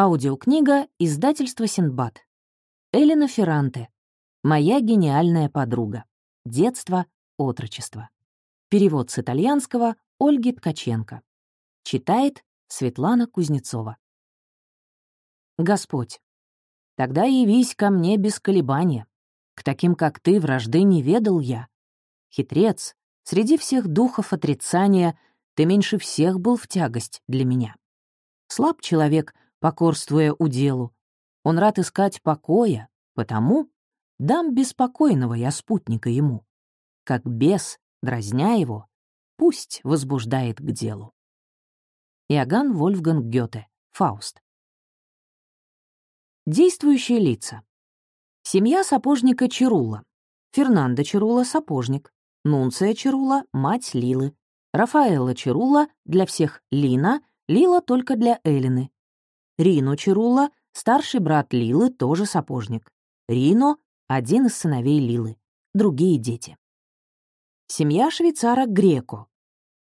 Аудиокнига издательства Синдбад. Элена Ферранте. Моя гениальная подруга. Детство, отрочество. Перевод с итальянского Ольги Ткаченко. Читает Светлана Кузнецова. Господь, тогда явись ко мне без колебания. К таким, как ты, вражды не ведал я. Хитрец, среди всех духов отрицания ты меньше всех был в тягость для меня. Слаб человек — покорствуя уделу. Он рад искать покоя, потому дам беспокойного я спутника ему. Как бес, дразня его, пусть возбуждает к делу. Иоганн Вольфганг Гёте, Фауст. Действующие лица. Семья сапожника Чирула. Фернандо Чирула — сапожник. Нунция Чирула — мать Лилы. Рафаэла Чирула — для всех Лина, Лила только для Элины. Рино Чирула, старший брат Лилы, тоже сапожник. Рино — один из сыновей Лилы. Другие дети. Семья швейцара Греко.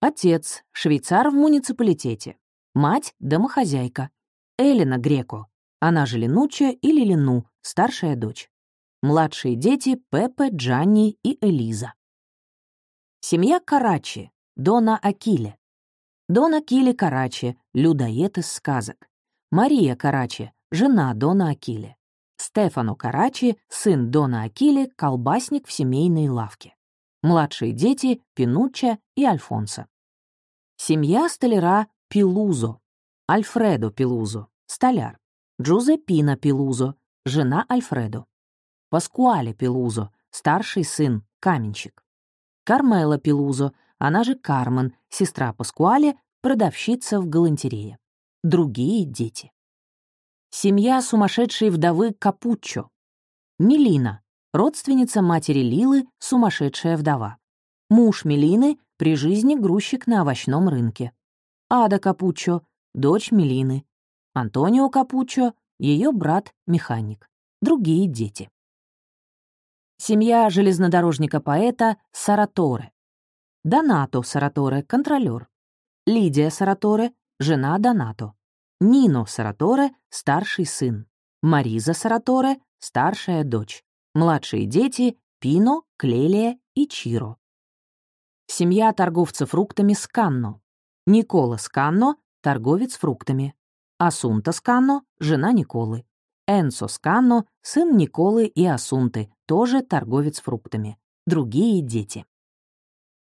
Отец — швейцар в муниципалитете. Мать — домохозяйка. Элена Греко, она же Ленуча или Лену, старшая дочь. Младшие дети — Пепе, Джанни и Элиза. Семья Карачи, Дона Акиле. Дона Акиле Карачи, людоед из сказок. Мария Карачи, жена Дона Акили. Стефану Карачи, сын Дона Акили, колбасник в семейной лавке. Младшие дети — Пинучча и Альфонсо. Семья столяра Пилузо. Альфредо Пилузо, столяр. Джузеппина Пилузо, жена Альфредо. Паскуале Пилузо, старший сын, каменщик. Кармела Пилузо, она же Кармен, сестра Паскуале, продавщица в галантерее другие дети. Семья сумасшедшей вдовы Капуччо. милина родственница матери Лилы, сумасшедшая вдова. Муж милины при жизни грузчик на овощном рынке. Ада Капуччо, дочь милины Антонио Капуччо, ее брат-механик. Другие дети. Семья железнодорожника-поэта Сараторе. Донато Сараторе, контролер. Лидия Сараторе, жена Донато. Нино Сараторе — старший сын, Мариза Сараторе — старшая дочь, младшие дети — Пино, Клелия и Чиро. Семья торговца фруктами Сканно. Никола Сканно — торговец фруктами. Асунта Сканно — жена Николы. Энсо Сканно — сын Николы и Асунты, тоже торговец фруктами. Другие дети.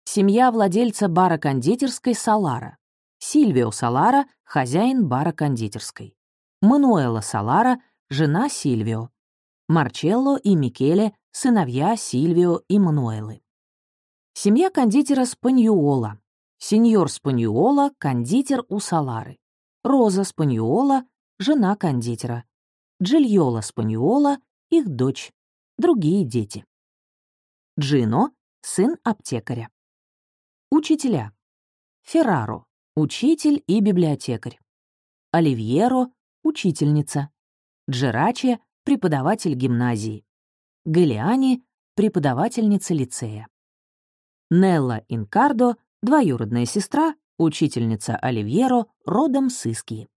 Семья владельца бара-кондитерской Салара. Сильвио Салара, хозяин бара-кондитерской. Мануэла Салара, жена Сильвио. Марчелло и Микеле, сыновья Сильвио и Мануэлы. Семья кондитера Спаньюола. Сеньор Спаньюола, кондитер у Салары. Роза Спаньюола, жена кондитера. Джильола Спаньюола, их дочь. Другие дети. Джино, сын аптекаря. Учителя. Ферраро, учитель и библиотекарь. Оливьеро — учительница. Джераче — преподаватель гимназии. Галиани — преподавательница лицея. Нелла Инкардо — двоюродная сестра, учительница Оливьеро, родом с Искии.